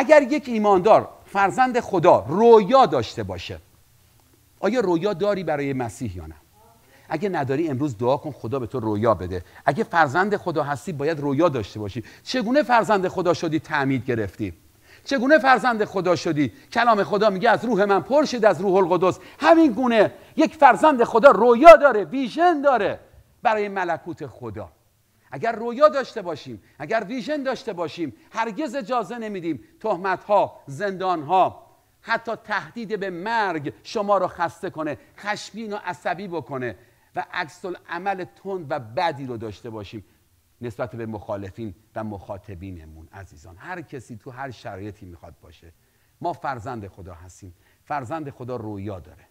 اگر یک ایماندار فرزند خدا رویا داشته باشه آیا رویا داری برای مسیح یا نه اگه نداری امروز دعا کن خدا به تو رویا بده اگه فرزند خدا هستی باید رویا داشته باشی چگونه فرزند خدا شدی تعمید گرفتی چگونه فرزند خدا شدی کلام خدا میگه از روح من پر شد از روح القدس همین گونه یک فرزند خدا رویا داره ویژن داره برای ملکوت خدا اگر رویا داشته باشیم اگر ویژن داشته باشیم هرگز اجازه نمیدیم تهمت ها زندان ها حتی تهدید به مرگ شما رو خسته کنه خشمین و عصبی بکنه و عکس عمل تند و بدی رو داشته باشیم نسبت به مخالفین و مخاطبینمون عزیزان هر کسی تو هر شرایطی میخواد باشه ما فرزند خدا هستیم فرزند خدا رویا داره